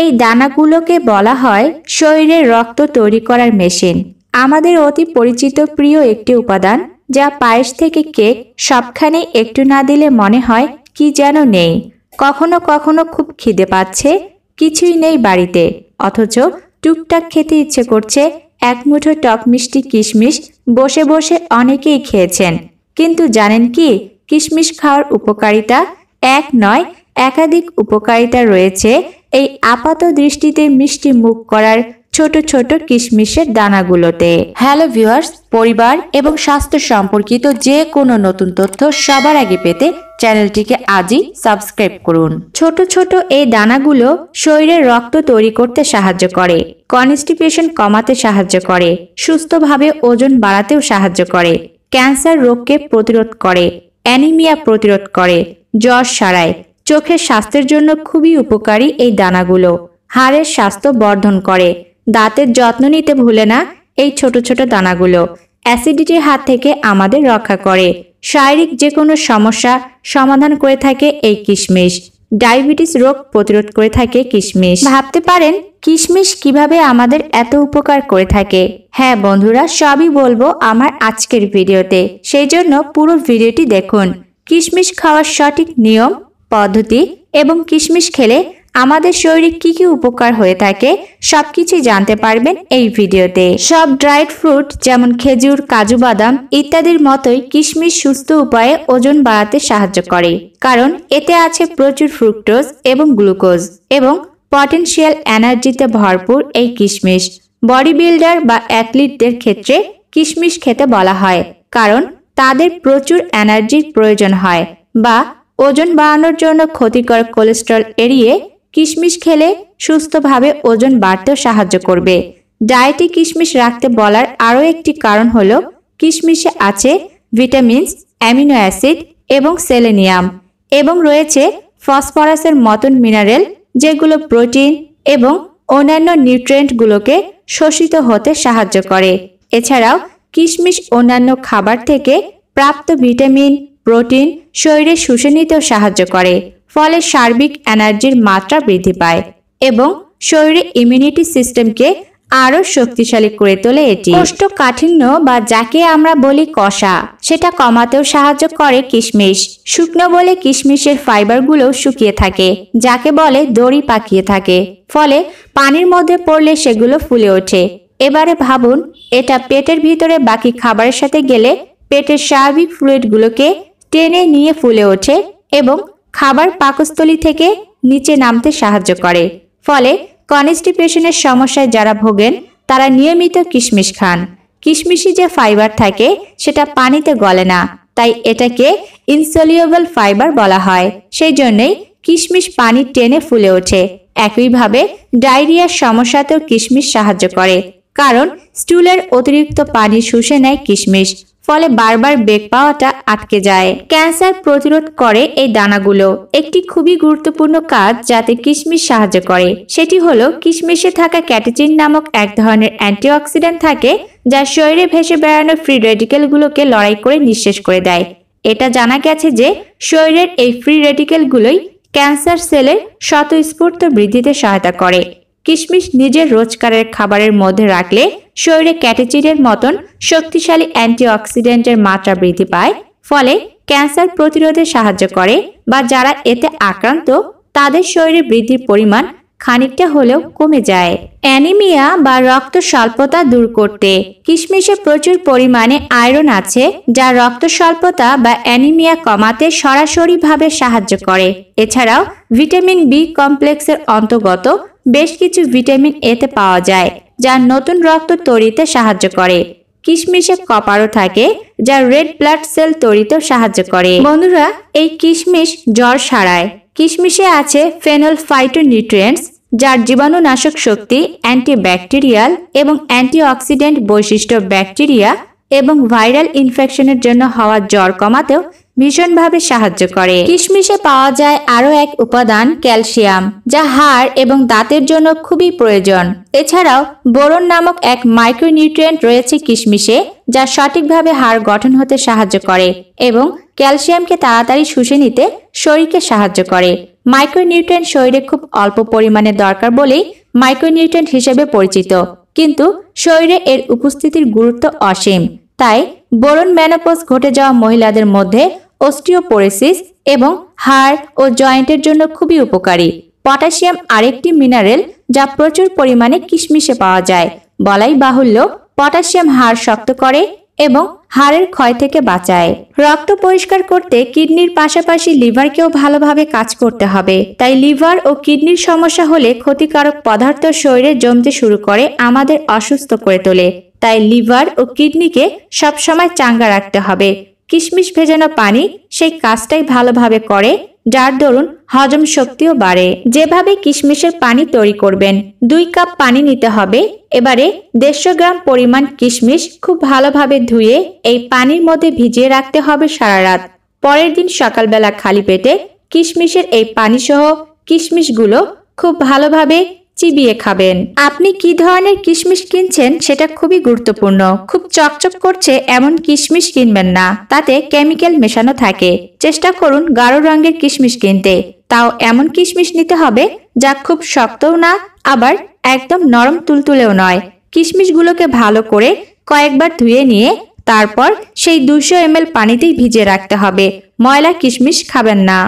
এই দানাগুলোকে বলা হয় শরীরে রক্ত তৈরি করার মেশিন আমাদের অতি পরিচিত প্রিয় একটি উপাদান যা পায়েস থেকে কেক সবখানে একটু না দিলে মনে হয় কি যেন নেই কখনো কখনো খুব খিদে পাচ্ছে কিছুই নেই বাড়িতে অথচ টুকটাক খেতে ইচ্ছে করছে এক মুঠো টক মিষ্টি কিশমিশ বসে বসে অনেকেই খেয়েছেন কিন্তু জানেন কি কিশমিশ খাওয়ার উপকারিতা এক নয় একাধিক উপকারিতা রয়েছে এই আপাত দৃষ্টিতে মিষ্টি মুখ করার ছোট ছোট কিশমিশের দানাগুলোতে হ্যালো ভিউয়ার্স পরিবার এবং স্বাস্থ্য সম্পর্কিত যে কোনো নতুন তথ্য সবার আগে পেতে চ্যানেলটিকে আজই সাবস্ক্রাইব করুন ছোট ছোট এই দানাগুলো শরীরের রক্ত তৈরি করতে সাহায্য করে কনস্টিপেশন কমাতে সাহায্য করে সুস্থভাবে ওজন বাড়াতেও সাহায্য করে ক্যান্সার রোগকে প্রতিরোধ করে অ্যানিমিয়া প্রতিরোধ করে জ্বর সারায় চোখের স্বাস্থ্যের জন্য খুবই উপকারী এই দানাগুলো হাড়ের স্বাস্থ্য বর্ধন করে দাঁতের যত্ন নিতে ভুলে না এই ছোট ছোট দানাগুলো অ্যাসিডিটির হাত থেকে আমাদের রক্ষা করে শারীরিক যে কোনো সমস্যা সমাধান করে থাকে এই কিশমিশ ডায়াবেটিস রোগ প্রতিরোধ করে থাকে কিশমিশ ভাবতে পারেন কিশমিশ কিভাবে আমাদের এত উপকার করে থাকে হ্যাঁ বন্ধুরা সবই বলবো আমার আজকের ভিডিওতে সেই জন্য পুরো ভিডিওটি দেখুন কিশমিশ খাওয়ার সঠিক নিয়ম পদ্ধতি এবং কিশমিশ খেলে আমাদের শরীরে কি কি উপকার হয়ে থাকে সবকিছু জানতে পারবেন এই ভিডিওতে সব ড্রাইড ফ্রুট যেমন খেজুর কাজু বাদাম ইত্যাদির মতোই কিশমিশ সুস্থ উপায়ে ওজন বাড়াতে সাহায্য করে কারণ এতে আছে প্রচুর ফ্রুক্টোজ এবং গ্লুকোজ এবং পটেনশিয়াল এনার্জিতে ভরপুর এই কিশমিশ বডি বিল্ডার বা অ্যাথলিটদের ক্ষেত্রে কিশমিশ খেতে বলা হয় কারণ তাদের প্রচুর এনার্জির প্রয়োজন হয় বা ওজন বাড়ানোর জন্য ক্ষতিকর কোলেস্ট্রল এড়িয়ে কিশমিশ খেলে সুস্থভাবে ওজন বাড়তেও সাহায্য করবে ডায়েটে কিশমিশ রাখতে বলার আরও একটি কারণ হলো কিশমিশে আছে ভিটামিনস অ্যামিনো অ্যাসিড এবং সেলেনিয়াম এবং রয়েছে ফসফরাসের মতন মিনারেল যেগুলো প্রোটিন এবং অন্যান্য নিউট্রিয়েন্টগুলোকে শোষিত হতে সাহায্য করে এছাড়াও কিশমিশ অন্যান্য খাবার থেকে প্রাপ্ত ভিটামিন প্রোটিন শরীরে শুষে নিতেও সাহায্য করে ফলে সার্বিক এনার্জির মাত্রা বৃদ্ধি পায় এবং শরীরে ইমিউনিটি সিস্টেমকে আরও শক্তিশালী করে তোলে এটি কাঠিন্য বা যাকে আমরা বলি কষা সেটা কমাতেও সাহায্য করে কিশমিশ শুকনো বলে কিশমিশের ফাইবারগুলো শুকিয়ে থাকে যাকে বলে দড়ি পাকিয়ে থাকে ফলে পানির মধ্যে পড়লে সেগুলো ফুলে ওঠে এবারে ভাবুন এটা পেটের ভিতরে বাকি খাবারের সাথে গেলে পেটের স্বাভাবিক ফ্লুয়েডগুলোকে টেনে নিয়ে ফুলে ওঠে এবং খাবার পাকস্থলী থেকে নিচে নামতে সাহায্য করে ফলে কনস্টিপেশনের সমস্যায় যারা ভোগেন তারা নিয়মিত কিশমিশ খান কিশমিশি যে ফাইবার থাকে সেটা পানিতে গলে না তাই এটাকে ইনসলিউবল ফাইবার বলা হয় সেই জন্যই কিশমিশ পানি টেনে ফুলে ওঠে একইভাবে ডায়রিয়ার সমস্যাতেও কিশমিশ সাহায্য করে কারণ স্টুলের অতিরিক্ত পানি শুষে নেয় কিশমিশ ফলে বারবার বেগ পাওয়াটা আটকে যায় ক্যান্সার প্রতিরোধ করে এই দানাগুলো একটি খুবই গুরুত্বপূর্ণ কাজ যাতে কিশমিশ সাহায্য করে সেটি হলো কিশমিশে থাকা ক্যাটেচিন নামক এক ধরনের অ্যান্টিঅক্সিডেন্ট থাকে যা শরীরে ভেসে বেড়ানো ফ্রি রেডিকেলগুলোকে লড়াই করে নিঃশেষ করে দেয় এটা জানা গেছে যে শরীরের এই ফ্রি রেডিকেলগুলোই ক্যান্সার সেলের স্বতঃস্ফূর্ত বৃদ্ধিতে সহায়তা করে কিশমিশ নিজের রোজকারের খাবারের মধ্যে রাখলে শরীরে ক্যাটেচিনের মতন শক্তিশালী অ্যান্টিঅক্সিডেন্টের মাত্রা বৃদ্ধি পায় ফলে ক্যান্সার প্রতিরোধে সাহায্য করে বা যারা এতে আক্রান্ত তাদের শরীরে বৃদ্ধির পরিমাণ খানিকটা হলেও কমে যায় অ্যানিমিয়া বা রক্ত স্বল্পতা দূর করতে কিশমিশে প্রচুর পরিমাণে আয়রন আছে যা রক্ত স্বল্পতা বা অ্যানিমিয়া কমাতে সরাসরিভাবে সাহায্য করে এছাড়াও ভিটামিন বি কমপ্লেক্সের অন্তর্গত বেশ কিছু ভিটামিন এতে পাওয়া যায় যা নতুন রক্ত তৈরিতে সাহায্য করে কিশমিশে কপারও থাকে যা রেড ব্লাড সেল তৈরিতে সাহায্য করে বন্ধুরা এই কিশমিশ জ্বর সারায় কিশমিশে আছে ফেনল ফাইটোনিউট্রিয়েন্টস যার জীবাণুনাশক শক্তি অ্যান্টিব্যাকটেরিয়াল এবং অ্যান্টিঅক্সিডেন্ট বৈশিষ্ট্য ব্যাকটেরিয়া এবং ভাইরাল ইনফেকশনের জন্য হওয়া জ্বর কমাতেও ভীষণভাবে সাহায্য করে কিশমিশে পাওয়া যায় আরও এক উপাদান ক্যালসিয়াম যা হাড় এবং দাঁতের জন্য খুবই প্রয়োজন এছাড়াও বোরন নামক এক মাইক্রোনিউট্রিয়েন্ট রয়েছে কিশমিশে যা সঠিকভাবে হাড় গঠন হতে সাহায্য করে এবং ক্যালসিয়ামকে তাড়াতাড়ি শুষে নিতে শরীরকে সাহায্য করে মাইক্রোনিউট্রিয়েন্ট শরীরে খুব অল্প পরিমাণে দরকার বলেই মাইক্রোনিউট্রিয়েন্ট হিসেবে পরিচিত কিন্তু শরীরে এর উপস্থিতির গুরুত্ব অসীম তাই বোরন ম্যানোপোজ ঘটে যাওয়া মহিলাদের মধ্যে অস্টিওপোরেসিস এবং হাড় ও জয়েন্টের জন্য খুবই উপকারী পটাশিয়াম আরেকটি মিনারেল যা প্রচুর পরিমাণে কিশমিশে পাওয়া যায় বলাই বাহুল্য পটাশিয়াম হাড় শক্ত করে এবং হাড়ের ক্ষয় থেকে বাঁচায় রক্ত পরিষ্কার করতে কিডনির পাশাপাশি লিভারকেও ভালোভাবে কাজ করতে হবে তাই লিভার ও কিডনির সমস্যা হলে ক্ষতিকারক পদার্থ শরীরে জমতে শুরু করে আমাদের অসুস্থ করে তোলে তাই লিভার ও কিডনিকে সবসময় চাঙ্গা রাখতে হবে কিশমিশ ভেজানো পানি সেই কাজটাই ভালোভাবে করে যার দরুন হজম শক্তিও বাড়ে যেভাবে কিশমিশের পানি তৈরি করবেন দুই কাপ পানি নিতে হবে এবারে দেড়শো গ্রাম পরিমাণ কিশমিশ খুব ভালোভাবে ধুয়ে এই পানির মধ্যে ভিজিয়ে রাখতে হবে সারা রাত পরের দিন সকালবেলা খালি পেটে কিশমিশের এই পানি সহ কিশমিশগুলো খুব ভালোভাবে চিবিয়ে খাবেন আপনি কি ধরনের কিশমিশ কিনছেন সেটা খুবই গুরুত্বপূর্ণ খুব চকচক করছে এমন কিশমিশ কিনবেন না তাতে কেমিক্যাল মেশানো থাকে চেষ্টা করুন গাঢ় রঙের কিশমিশ কিনতে তাও এমন কিশমিশ নিতে হবে যা খুব শক্তও না আবার একদম নরম তুলতুলেও নয় কিশমিশগুলোকে ভালো করে কয়েকবার ধুয়ে নিয়ে তারপর সেই দুশো এম পানিতেই ভিজে রাখতে হবে ময়লা কিশমিশ খাবেন না